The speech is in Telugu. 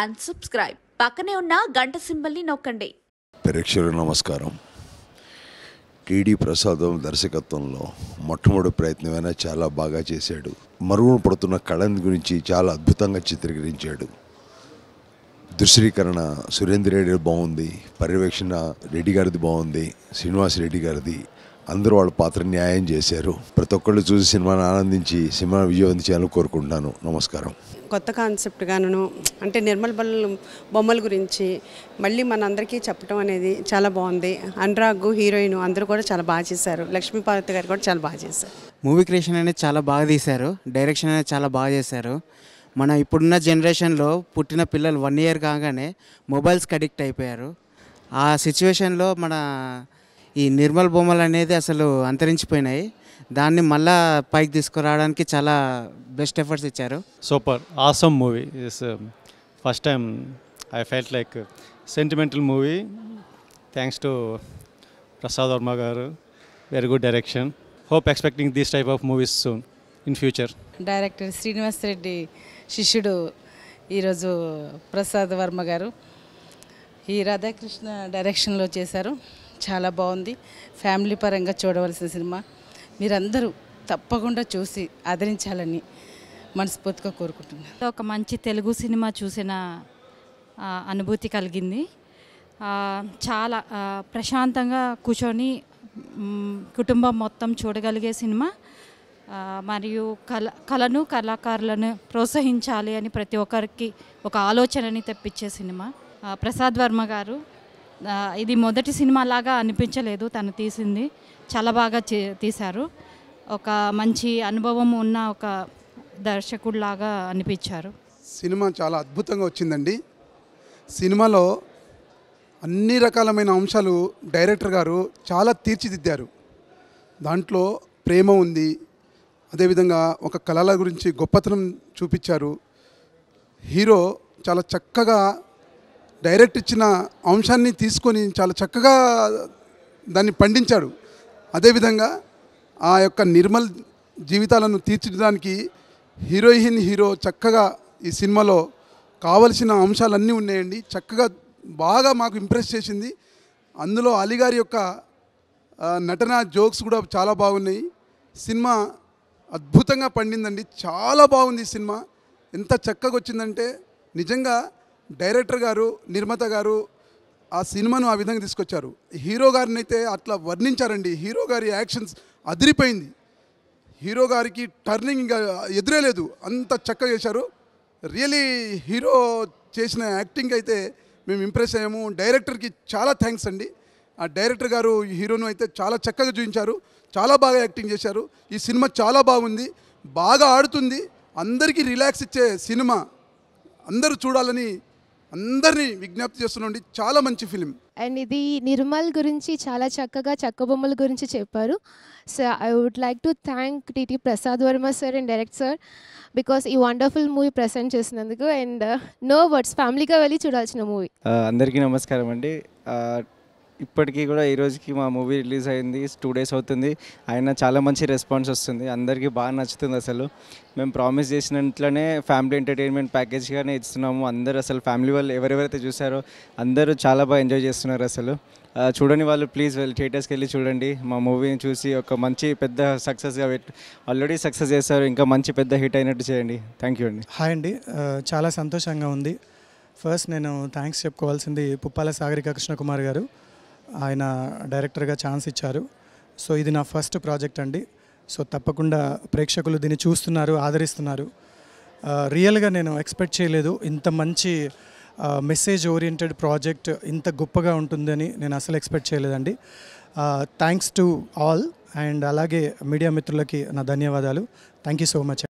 అండ్ సబ్స్క్రైబ్ పక్కనే ఉన్న గంట సింబల్ని నొక్కండి ప్రేక్షకులు నమస్కారం టీడీ ప్రసాదం దర్శకత్వంలో మొట్టమొదటి ప్రయత్నమైనా చాలా బాగా చేశాడు మరుగున పడుతున్న కళన్ గురించి చాలా అద్భుతంగా చిత్రీకరించాడు దృశ్యీకరణ సురేంద్ర రెడ్డి బాగుంది పర్యవేక్షణ రెడ్డి గారిది బాగుంది శ్రీనివాస్ రెడ్డి గారిది అందరూ వాళ్ళ పాత్ర న్యాయం చేశారు ప్రతి ఒక్కళ్ళు చూసి సినిమాను ఆనందించి సినిమా విజయవంతం చేయాలని కోరుకుంటున్నాను నమస్కారం కొత్త కాన్సెప్ట్ గాను అంటే నిర్మల్ బల్ బొమ్మల గురించి మళ్ళీ మనందరికీ చెప్పడం అనేది చాలా బాగుంది అనురాగ్ హీరోయిన్ అందరూ కూడా చాలా బాగా చేశారు లక్ష్మీ పార్వతి గారు కూడా చాలా బాగా చేశారు మూవీ క్రియేషన్ అనేది చాలా బాగా తీశారు డైరెక్షన్ అనేది చాలా బాగా చేశారు మన ఇప్పుడున్న జనరేషన్లో పుట్టిన పిల్లలు వన్ ఇయర్ కాగానే మొబైల్స్కి అడిక్ట్ అయిపోయారు ఆ సిచ్యువేషన్లో మన ఈ నిర్మల్ బొమ్మలు అనేది అసలు అంతరించిపోయినాయి దాన్ని మళ్ళా పైకి తీసుకురావడానికి చాలా బెస్ట్ ఎఫర్ట్స్ ఇచ్చారు super awesome movie is first time I felt like sentimental movie thanks to Prasad Varma గారు very good direction hope expecting these type of movies soon in future director Srinivas Reddy శిష్యుడు ఈరోజు ప్రసాద్ వర్మ గారు ఈ రాధాకృష్ణ డైరెక్షన్లో చేశారు చాలా బాగుంది ఫ్యామిలీ పరంగా చూడవలసిన సినిమా మీరందరూ తప్పకుండా చూసి ఆదరించాలని మనస్ఫూర్తిగా కోరుకుంటున్నాను ఒక మంచి తెలుగు సినిమా చూసిన అనుభూతి కలిగింది చాలా ప్రశాంతంగా కూర్చొని కుటుంబం మొత్తం చూడగలిగే సినిమా మరియు కళ కళను కళాకారులను ప్రోత్సహించాలి అని ప్రతి ఒక్కరికి ఒక ఆలోచనని తెప్పించే సినిమా ప్రసాద్ వర్మ గారు ఇది మొదటి సినిమా లాగా అనిపించలేదు తను తీసింది చాలా బాగా తీశారు ఒక మంచి అనుభవం ఉన్న ఒక దర్శకుడిలాగా అనిపించారు సినిమా చాలా అద్భుతంగా వచ్చిందండి సినిమాలో అన్ని రకాలమైన అంశాలు డైరెక్టర్ గారు చాలా తీర్చిదిద్దారు దాంట్లో ప్రేమ ఉంది అదేవిధంగా ఒక కళల గురించి గొప్పతనం చూపించారు హీరో చాలా చక్కగా డైరెక్ట్ ఇచ్చిన అంశాన్ని తీసుకొని చాలా చక్కగా దాన్ని పండించాడు అదేవిధంగా ఆ యొక్క నిర్మల్ జీవితాలను తీర్చడానికి హీరోయిన్ హీరో చక్కగా ఈ సినిమాలో కావలసిన అంశాలన్నీ ఉన్నాయండి చక్కగా బాగా మాకు ఇంప్రెస్ చేసింది అందులో అలీగారి యొక్క నటన జోక్స్ కూడా చాలా బాగున్నాయి సినిమా అద్భుతంగా పండిందండి చాలా బాగుంది ఈ సినిమా ఎంత చక్కగా వచ్చిందంటే నిజంగా డైరెక్టర్ గారు నిర్మాత గారు ఆ సినిమాను ఆ విధంగా తీసుకొచ్చారు హీరో గారిని అయితే అట్లా వర్ణించారండి హీరో గారి యాక్షన్స్ అదిరిపోయింది హీరో గారికి టర్నింగ్ ఇంకా ఎదురేలేదు అంత చక్కగా చేశారు రియలీ హీరో చేసిన యాక్టింగ్ అయితే మేము ఇంప్రెస్ అయ్యాము డైరెక్టర్కి చాలా థ్యాంక్స్ అండి ఆ డైరెక్టర్ గారు హీరోను అయితే చాలా చక్కగా చూపించారు చాలా బాగా యాక్టింగ్ చేశారు ఈ సినిమా చాలా బాగుంది బాగా ఆడుతుంది అందరికీ రిలాక్స్ ఇచ్చే సినిమా అందరూ చూడాలని అందరినీ విజ్ఞప్తి చేస్తున్నాండి చాలా మంచి ఫిలిం అండ్ ఇది నిర్మల్ గురించి చాలా చక్కగా బొమ్మల గురించి చెప్పారు so I would like to thank TT Prasad Varma sir and direct sir because ఈ వండర్ఫుల్ మూవీ ప్రజెంట్ చేసినందుకు అండ్ నో వర్డ్స్ ఫ్యామిలీగా వెళ్ళి చూడాల్సిన మూవీ uh, అందరికీ నమస్కారం అండి uh, ఇప్పటికీ కూడా ఈ రోజుకి మా మూవీ రిలీజ్ అయింది టూ డేస్ అవుతుంది అయినా చాలా మంచి రెస్పాన్స్ వస్తుంది అందరికీ బాగా నచ్చుతుంది అసలు మేము ప్రామిస్ చేసినట్లనే ఫ్యామిలీ ఎంటర్టైన్మెంట్ ప్యాకేజ్గానే ఇస్తున్నాము అందరు అసలు ఫ్యామిలీ వాళ్ళు ఎవరెవరైతే చూసారో అందరూ చాలా బాగా ఎంజాయ్ చేస్తున్నారు అసలు చూడని వాళ్ళు ప్లీజ్ వెళ్ళి థియేటర్స్కి వెళ్ళి చూడండి మా మూవీని చూసి ఒక మంచి పెద్ద సక్సెస్గా ఆల్రెడీ సక్సెస్ చేస్తారు ఇంకా మంచి పెద్ద హిట్ అయినట్టు చేయండి థ్యాంక్ యూ అండి హాయ్ అండి చాలా సంతోషంగా ఉంది ఫస్ట్ నేను థ్యాంక్స్ చెప్పుకోవాల్సింది పుప్పాల సాగరిక కృష్ణకుమార్ గారు ఆయన డైరెక్టర్గా ఛాన్స్ ఇచ్చారు సో ఇది నా ఫస్ట్ ప్రాజెక్ట్ అండి సో తప్పకుండా ప్రేక్షకులు దీన్ని చూస్తున్నారు ఆదరిస్తున్నారు రియల్గా నేను ఎక్స్పెక్ట్ చేయలేదు ఇంత మంచి మెసేజ్ ఓరియంటెడ్ ప్రాజెక్ట్ ఇంత గొప్పగా ఉంటుందని నేను అసలు ఎక్స్పెక్ట్ చేయలేదండి థ్యాంక్స్ టు ఆల్ అండ్ అలాగే మీడియా మిత్రులకి నా ధన్యవాదాలు థ్యాంక్ యూ సో మచ్